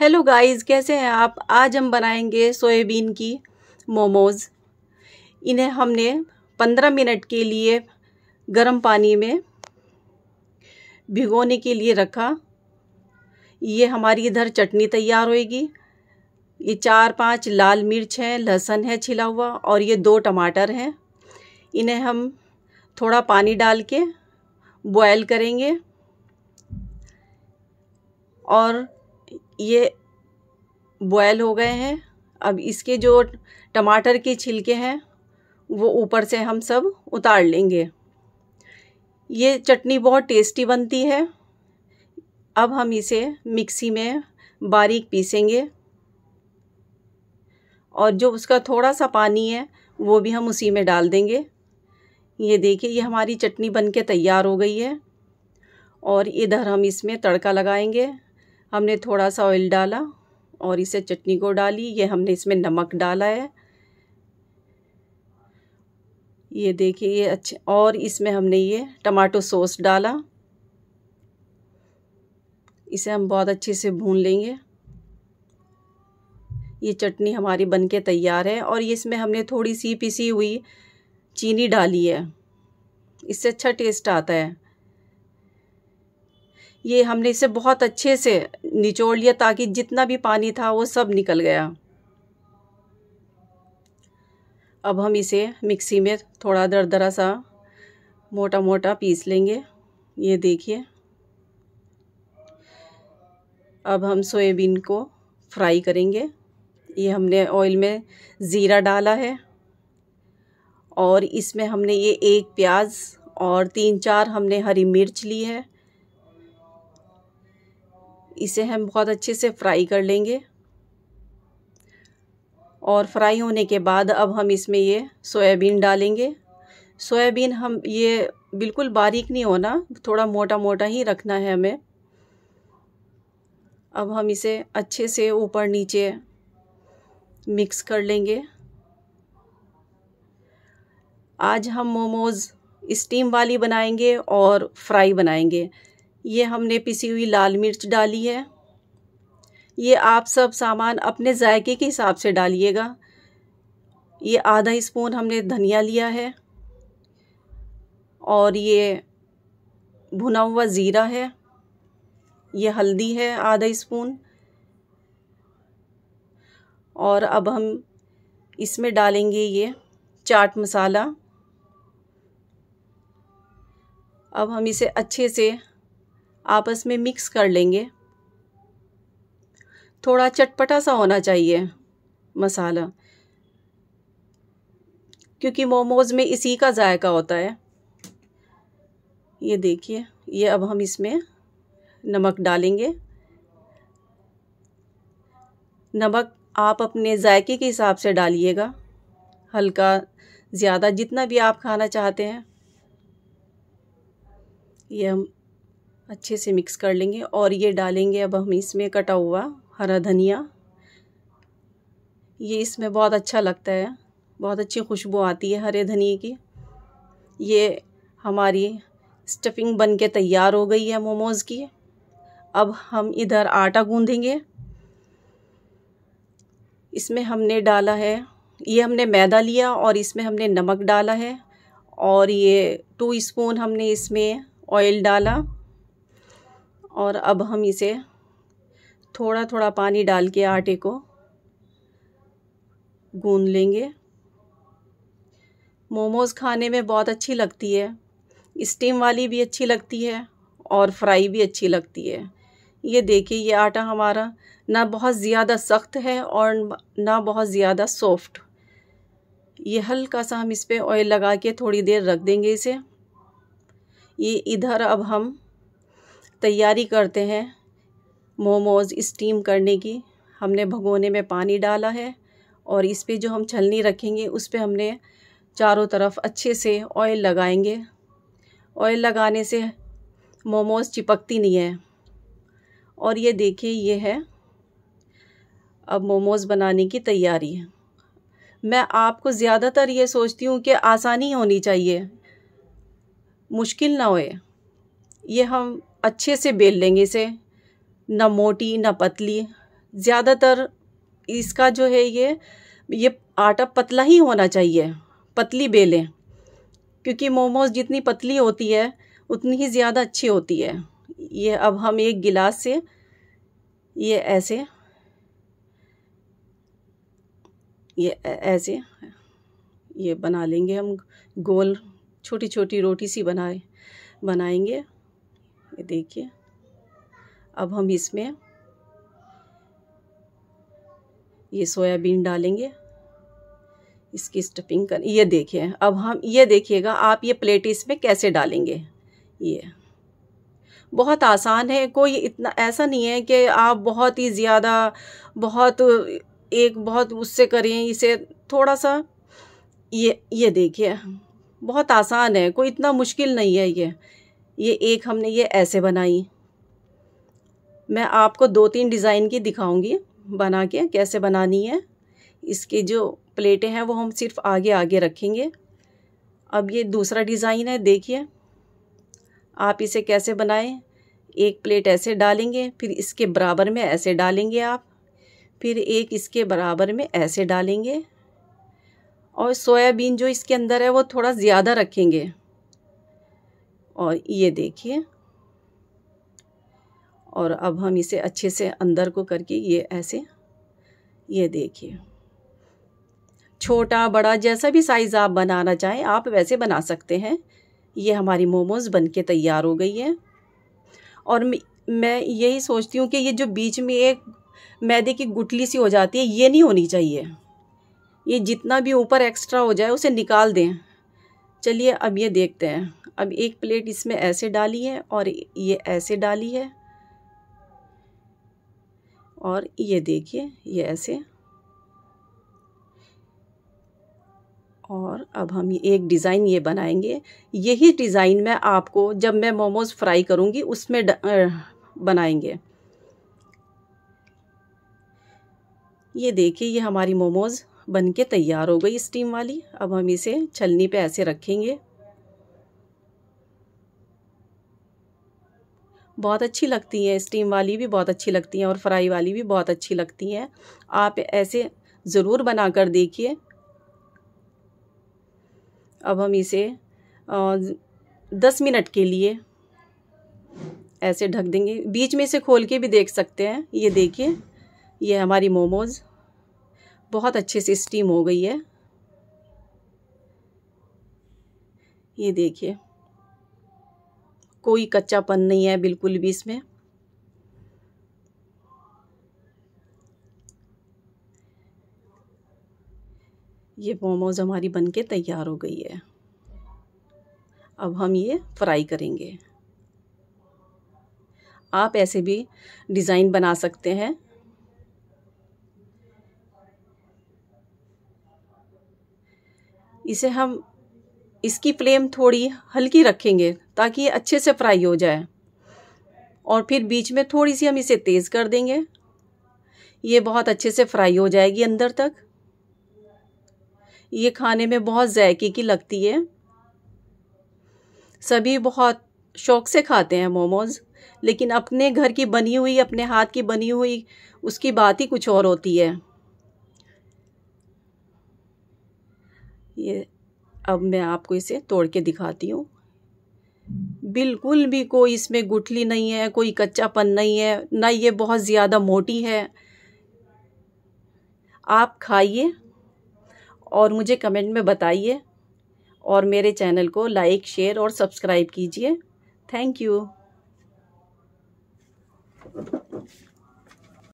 hello guys कैसे हैं आप आज हम बनाएंगे सोयाबीन की मोमोज़ इन्हें हमने 15 मिनट के लिए गर्म पानी में भिगोने के लिए रखा ये हमारी इधर चटनी तैयार होएगी ये चार पांच लाल मिर्च हैं लहसुन है छिला हुआ और ये दो टमाटर हैं इन्हें हम थोड़ा पानी डाल के बॉयल करेंगे और ये बॉयल हो गए हैं अब इसके जो टमाटर के छिलके हैं वो ऊपर से हम सब उतार लेंगे ये चटनी बहुत टेस्टी बनती है अब हम इसे मिक्सी में बारीक पीसेंगे और जो उसका थोड़ा सा पानी है वो भी हम उसी में डाल देंगे ये देखिए ये हमारी चटनी बनके तैयार हो गई है और इधर हम इसमें तड़का लगाएंगे हमने थोड़ा सा ऑयल डाला और इसे चटनी को डाली ये हमने इसमें नमक डाला है ये देखिए ये अच्छे और इसमें हमने ये टमाटो सॉस डाला इसे हम बहुत अच्छे से भून लेंगे ये चटनी हमारी बनके तैयार है और इसमें हमने थोड़ी सी पिसी हुई चीनी डाली है इससे अच्छा टेस्ट आता है ये हमने इसे बहुत अच्छे से निचोड़ लिया ताकि जितना भी पानी था वो सब निकल गया अब हम इसे मिक्सी में थोड़ा दरदरा सा मोटा मोटा पीस लेंगे ये देखिए अब हम सोयाबीन को फ्राई करेंगे ये हमने ऑयल में ज़ीरा डाला है और इसमें हमने ये एक प्याज और तीन चार हमने हरी मिर्च ली है इसे हम बहुत अच्छे से फ्राई कर लेंगे और फ्राई होने के बाद अब हम इसमें ये सोयाबीन डालेंगे सोयाबीन हम ये बिल्कुल बारीक नहीं होना थोड़ा मोटा मोटा ही रखना है हमें अब हम इसे अच्छे से ऊपर नीचे मिक्स कर लेंगे आज हम मोमोज़ स्टीम वाली बनाएंगे और फ्राई बनाएंगे ये हमने पिसी हुई लाल मिर्च डाली है ये आप सब सामान अपने जायके के हिसाब से डालिएगा ये आधा स्पून हमने धनिया लिया है और ये भुना हुआ ज़ीरा है ये हल्दी है आधा स्पून और अब हम इसमें डालेंगे ये चाट मसाला अब हम इसे अच्छे से आपस में मिक्स कर लेंगे थोड़ा चटपटा सा होना चाहिए मसाला क्योंकि मोमोज में इसी का जायका होता है ये देखिए ये अब हम इसमें नमक डालेंगे नमक आप अपने जायके के हिसाब से डालिएगा हल्का ज़्यादा जितना भी आप खाना चाहते हैं ये हम अच्छे से मिक्स कर लेंगे और ये डालेंगे अब हम इसमें कटा हुआ हरा धनिया ये इसमें बहुत अच्छा लगता है बहुत अच्छी खुशबू आती है हरे धनिए की ये हमारी स्टफिंग बन के तैयार हो गई है मोमोज़ की अब हम इधर आटा गूंदेंगे इसमें हमने डाला है ये हमने मैदा लिया और इसमें हमने नमक डाला है और ये टू स्पून हमने इसमें ऑयल डाला और अब हम इसे थोड़ा थोड़ा पानी डाल के आटे को गूंद लेंगे मोमोज़ खाने में बहुत अच्छी लगती है स्टीम वाली भी अच्छी लगती है और फ्राई भी अच्छी लगती है ये देखिए ये आटा हमारा ना बहुत ज़्यादा सख्त है और ना बहुत ज़्यादा सॉफ्ट ये हल्का सा हम इस पर ऑयल लगा के थोड़ी देर रख देंगे इसे ये इधर अब हम तैयारी करते हैं मोमोज़ स्टीम करने की हमने भगोने में पानी डाला है और इस पर जो हम छलनी रखेंगे उस पर हमने चारों तरफ अच्छे से ऑयल लगाएंगे ऑयल लगाने से मोमोज़ चिपकती नहीं है और ये देखिए ये है अब मोमोज़ बनाने की तैयारी है मैं आपको ज़्यादातर ये सोचती हूँ कि आसानी होनी चाहिए मुश्किल ना होए ये हम अच्छे से बेल लेंगे इसे ना मोटी ना पतली ज़्यादातर इसका जो है ये ये आटा पतला ही होना चाहिए पतली बेलें क्योंकि मोमोज जितनी पतली होती है उतनी ही ज़्यादा अच्छी होती है ये अब हम एक गिलास से ये ऐसे ये ऐसे ये बना लेंगे हम गोल छोटी छोटी रोटी सी बनाए बनाएंगे ये देखिए अब हम इसमें ये सोयाबीन डालेंगे इसकी स्टफिंग कर ये देखिए अब हम ये देखिएगा आप ये प्लेट इसमें कैसे डालेंगे ये बहुत आसान है कोई इतना ऐसा नहीं है कि आप बहुत ही ज़्यादा बहुत एक बहुत उससे करें इसे थोड़ा सा ये ये देखिए बहुत आसान है कोई इतना मुश्किल नहीं है ये ये एक हमने ये ऐसे बनाई मैं आपको दो तीन डिज़ाइन की दिखाऊंगी बना के कैसे बनानी है इसकी जो प्लेटें हैं वो हम सिर्फ आगे आगे रखेंगे अब ये दूसरा डिज़ाइन है देखिए आप इसे कैसे बनाएं एक प्लेट ऐसे डालेंगे फिर इसके बराबर में ऐसे डालेंगे आप फिर एक इसके बराबर में ऐसे डालेंगे और सोयाबीन जो इसके अंदर है वो थोड़ा ज़्यादा रखेंगे और ये देखिए और अब हम इसे अच्छे से अंदर को करके ये ऐसे ये देखिए छोटा बड़ा जैसा भी साइज़ आप बनाना चाहें आप वैसे बना सकते हैं ये हमारी मोमोज़ बन के तैयार हो गई है और मैं यही सोचती हूँ कि ये जो बीच में एक मैदे की गुटली सी हो जाती है ये नहीं होनी चाहिए ये जितना भी ऊपर एक्स्ट्रा हो जाए उसे निकाल दें चलिए अब ये देखते हैं अब एक प्लेट इसमें ऐसे डाली है और ये ऐसे डाली है और ये देखिए ये ऐसे और अब हम एक डिज़ाइन ये बनाएंगे यही डिज़ाइन मैं आपको जब मैं मोमोज़ फ्राई करूँगी उसमें बनाएंगे ये देखिए ये हमारी मोमोज़ बन के तैयार हो गई स्टीम वाली अब हम इसे छलनी पे ऐसे रखेंगे बहुत अच्छी लगती हैं स्टीम वाली भी बहुत अच्छी लगती हैं और फ्राई वाली भी बहुत अच्छी लगती हैं आप ऐसे ज़रूर बना कर देखिए अब हम इसे दस मिनट के लिए ऐसे ढक देंगे बीच में से खोल के भी देख सकते हैं ये देखिए ये हमारी मोमोज़ बहुत अच्छे से स्टीम हो गई है ये देखिए कोई कच्चापन नहीं है बिल्कुल भी इसमें ये मोमोज हमारी बनके तैयार हो गई है अब हम ये फ्राई करेंगे आप ऐसे भी डिज़ाइन बना सकते हैं इसे हम इसकी फ्लेम थोड़ी हल्की रखेंगे ताकि ये अच्छे से फ्राई हो जाए और फिर बीच में थोड़ी सी हम इसे तेज़ कर देंगे ये बहुत अच्छे से फ्राई हो जाएगी अंदर तक ये खाने में बहुत जायके की लगती है सभी बहुत शौक से खाते हैं मोमोज़ लेकिन अपने घर की बनी हुई अपने हाथ की बनी हुई उसकी बात ही कुछ और होती है ये अब मैं आपको इसे तोड़ के दिखाती हूँ बिल्कुल भी कोई इसमें गुठली नहीं है कोई कच्चापन नहीं है ना ये बहुत ज़्यादा मोटी है आप खाइए और मुझे कमेंट में बताइए और मेरे चैनल को लाइक शेयर और सब्सक्राइब कीजिए थैंक यू